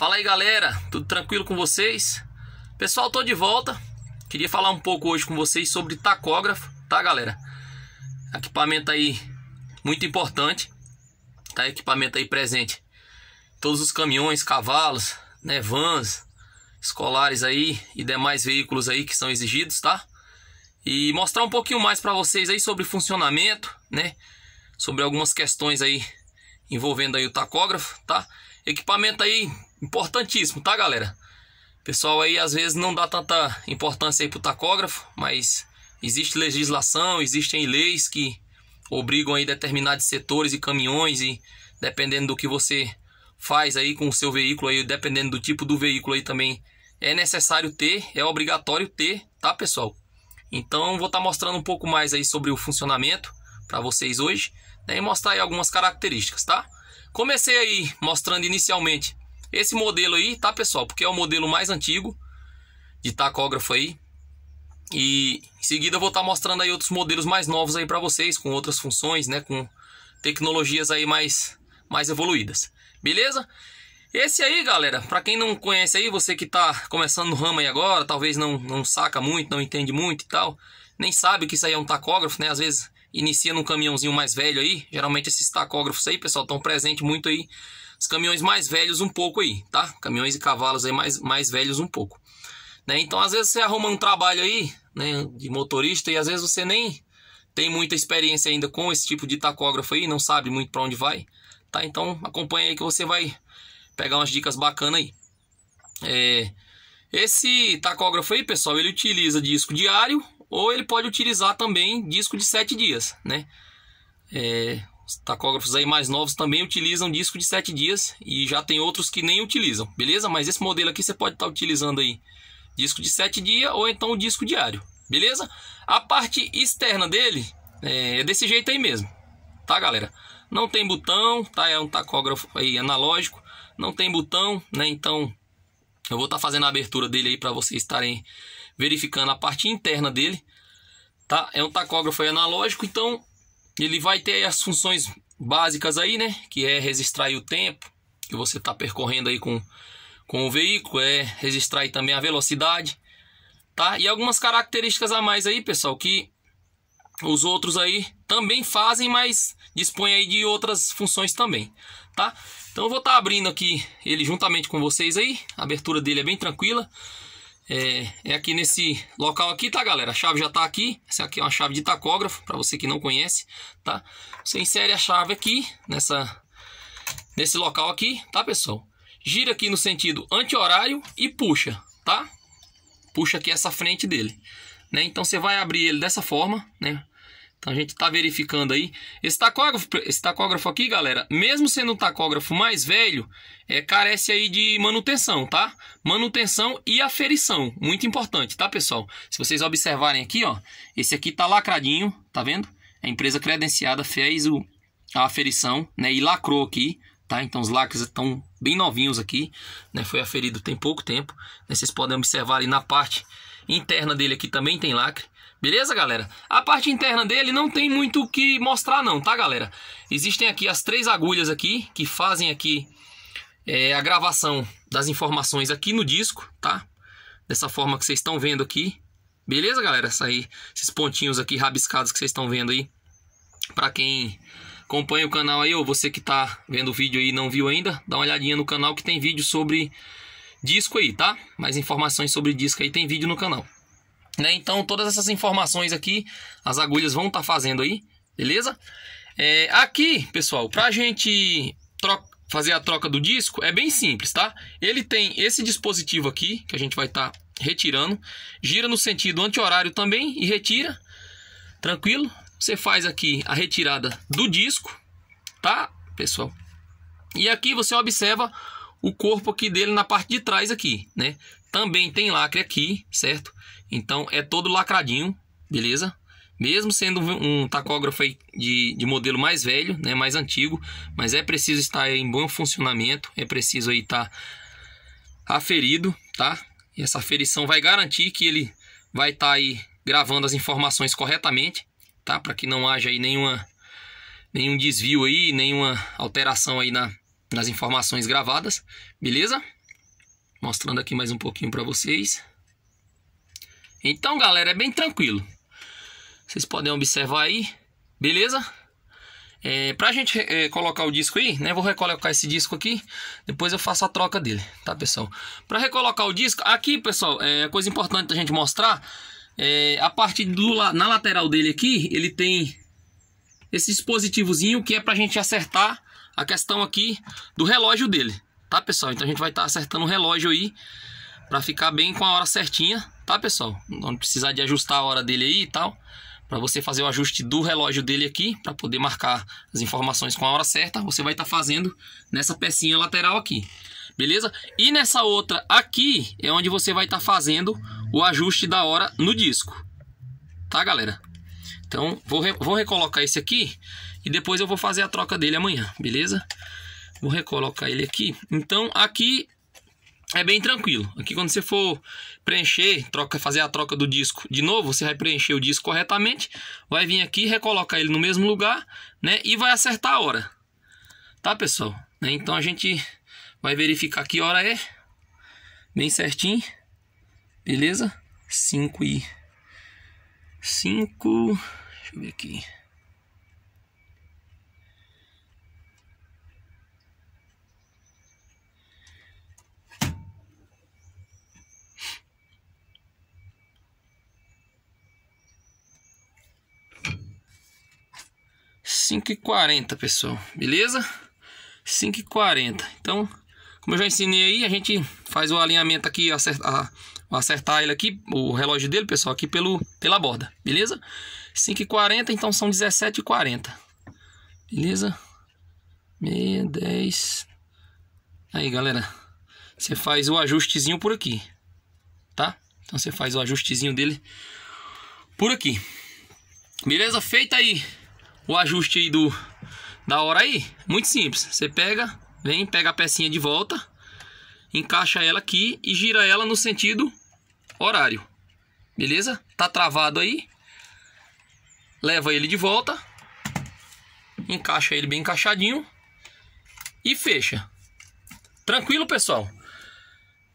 Fala aí galera, tudo tranquilo com vocês? Pessoal, tô de volta. Queria falar um pouco hoje com vocês sobre tacógrafo, tá galera? Equipamento aí muito importante, tá? Equipamento aí presente. Todos os caminhões, cavalos, né, vans, escolares aí e demais veículos aí que são exigidos, tá? E mostrar um pouquinho mais para vocês aí sobre funcionamento, né? Sobre algumas questões aí envolvendo aí o tacógrafo, tá? Equipamento aí importantíssimo, tá, galera? Pessoal aí às vezes não dá tanta importância aí pro tacógrafo, mas existe legislação, existem leis que obrigam aí determinados setores e caminhões e dependendo do que você faz aí com o seu veículo aí, dependendo do tipo do veículo aí também, é necessário ter, é obrigatório ter, tá, pessoal? Então vou estar tá mostrando um pouco mais aí sobre o funcionamento para vocês hoje, né, e mostrar aí algumas características, tá? Comecei aí mostrando inicialmente esse modelo aí, tá pessoal? Porque é o modelo mais antigo de tacógrafo aí. E em seguida eu vou estar tá mostrando aí outros modelos mais novos aí para vocês, com outras funções, né? Com tecnologias aí mais, mais evoluídas. Beleza? Esse aí, galera, para quem não conhece aí, você que tá começando no ramo aí agora, talvez não, não saca muito, não entende muito e tal, nem sabe que isso aí é um tacógrafo, né? Às vezes inicia num caminhãozinho mais velho aí. Geralmente esses tacógrafos aí, pessoal, estão presentes muito aí. Os caminhões mais velhos um pouco aí, tá? Caminhões e cavalos aí mais, mais velhos um pouco. Né? Então, às vezes você arruma um trabalho aí, né, de motorista e às vezes você nem tem muita experiência ainda com esse tipo de tacógrafo aí, não sabe muito para onde vai, tá? Então, acompanha aí que você vai pegar umas dicas bacanas aí. É... Esse tacógrafo aí, pessoal, ele utiliza disco diário, ou ele pode utilizar também disco de 7 dias, né? É, os tacógrafos aí mais novos também utilizam disco de 7 dias e já tem outros que nem utilizam, beleza? Mas esse modelo aqui você pode estar tá utilizando aí disco de 7 dias ou então o disco diário, beleza? A parte externa dele é, é, desse jeito aí mesmo, tá galera? Não tem botão, tá? É um tacógrafo aí analógico, não tem botão, né? Então eu vou estar tá fazendo a abertura dele aí para vocês estarem verificando a parte interna dele. Tá? É um tacógrafo analógico, então ele vai ter as funções básicas aí, né? Que é registrar o tempo que você está percorrendo aí com, com o veículo, é registrar também a velocidade, tá? E algumas características a mais aí, pessoal, que os outros aí também fazem, mas dispõe aí de outras funções também, tá? Então eu vou estar tá abrindo aqui ele juntamente com vocês aí. A abertura dele é bem tranquila. É, é aqui nesse local aqui, tá, galera? A chave já está aqui. Essa aqui é uma chave de tacógrafo, para você que não conhece, tá? Você insere a chave aqui, nessa, nesse local aqui, tá, pessoal? Gira aqui no sentido anti-horário e puxa, tá? Puxa aqui essa frente dele. Né? Então você vai abrir ele dessa forma, né? Então A gente está verificando aí. Esse tacógrafo, esse tacógrafo aqui, galera, mesmo sendo um tacógrafo mais velho, é, carece aí de manutenção, tá? Manutenção e aferição, muito importante, tá, pessoal? Se vocês observarem aqui, ó, esse aqui tá lacradinho, tá vendo? A empresa credenciada fez o, a aferição, né, e lacrou aqui, tá? Então os lacres estão bem novinhos aqui, né? Foi aferido tem pouco tempo. Né? Vocês podem observar ali na parte interna dele aqui também tem lacre. Beleza, galera? A parte interna dele não tem muito o que mostrar não, tá, galera? Existem aqui as três agulhas aqui, que fazem aqui é, a gravação das informações aqui no disco, tá? Dessa forma que vocês estão vendo aqui. Beleza, galera? Essa aí, esses pontinhos aqui rabiscados que vocês estão vendo aí. Pra quem acompanha o canal aí, ou você que tá vendo o vídeo aí e não viu ainda, dá uma olhadinha no canal que tem vídeo sobre disco aí, tá? Mais informações sobre disco aí tem vídeo no canal. Né? Então, todas essas informações aqui, as agulhas vão estar tá fazendo aí, beleza? É, aqui, pessoal, para a gente fazer a troca do disco, é bem simples, tá? Ele tem esse dispositivo aqui, que a gente vai estar tá retirando. Gira no sentido anti-horário também e retira. Tranquilo? Você faz aqui a retirada do disco, tá, pessoal? E aqui você observa o corpo aqui dele na parte de trás aqui, né? Também tem lacre aqui, certo? Então é todo lacradinho, beleza? Mesmo sendo um tacógrafo de, de modelo mais velho, né, mais antigo, mas é preciso estar em bom funcionamento, é preciso aí estar tá aferido, tá? E essa aferição vai garantir que ele vai estar tá aí gravando as informações corretamente, tá? Para que não haja aí nenhuma, nenhum desvio aí, nenhuma alteração aí na, nas informações gravadas, beleza? Mostrando aqui mais um pouquinho para vocês. Então, galera, é bem tranquilo. Vocês podem observar aí, beleza? É, pra gente é, colocar o disco aí, né? Vou recolocar esse disco aqui. Depois eu faço a troca dele, tá, pessoal? Pra recolocar o disco, aqui, pessoal, é coisa importante da gente mostrar. É, a parte do, na lateral dele aqui, ele tem esse dispositivozinho que é pra gente acertar a questão aqui do relógio dele, tá pessoal? Então a gente vai estar tá acertando o relógio aí para ficar bem com a hora certinha, tá pessoal? Não precisar de ajustar a hora dele aí e tal, para você fazer o ajuste do relógio dele aqui, para poder marcar as informações com a hora certa, você vai estar tá fazendo nessa pecinha lateral aqui. Beleza? E nessa outra aqui é onde você vai estar tá fazendo o ajuste da hora no disco. Tá, galera? Então, vou, re vou recolocar esse aqui e depois eu vou fazer a troca dele amanhã, beleza? Vou recolocar ele aqui. Então, aqui é bem tranquilo. Aqui quando você for preencher, troca, fazer a troca do disco de novo, você vai preencher o disco corretamente, vai vir aqui, recolocar ele no mesmo lugar, né? E vai acertar a hora. Tá, pessoal? Né? Então a gente vai verificar que hora é. Bem certinho. Beleza? 5 e... 5... Deixa eu ver aqui. 5 e 40 pessoal, beleza? 5 e 40 Então, como eu já ensinei aí, a gente faz o alinhamento aqui, acertar, acertar ele aqui, o relógio dele, pessoal, aqui pelo, pela borda, beleza? 5 e 40 então são 17 e 40 Beleza? Meia, 10. Aí, galera. Você faz o ajustezinho por aqui. Tá? Então você faz o ajustezinho dele por aqui. Beleza? Feita aí o ajuste aí do da hora aí, muito simples. Você pega, vem, pega a pecinha de volta, encaixa ela aqui e gira ela no sentido horário. Beleza? Tá travado aí. Leva ele de volta. Encaixa ele bem encaixadinho e fecha. Tranquilo, pessoal?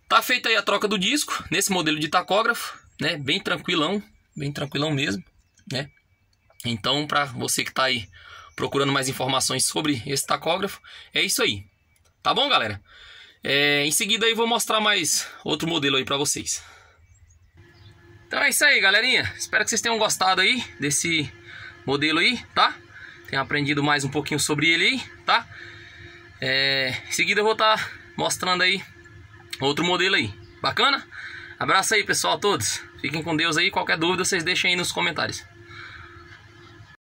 Tá feita aí a troca do disco nesse modelo de tacógrafo, né? Bem tranquilão, bem tranquilão mesmo, né? Então, para você que está aí procurando mais informações sobre esse tacógrafo, é isso aí. Tá bom, galera? É, em seguida aí vou mostrar mais outro modelo aí para vocês. Então é isso aí, galerinha. Espero que vocês tenham gostado aí desse modelo aí, tá? Tenham aprendido mais um pouquinho sobre ele aí, tá? É, em seguida eu vou estar tá mostrando aí outro modelo aí. Bacana? Abraço aí, pessoal, a todos. Fiquem com Deus aí. Qualquer dúvida, vocês deixem aí nos comentários.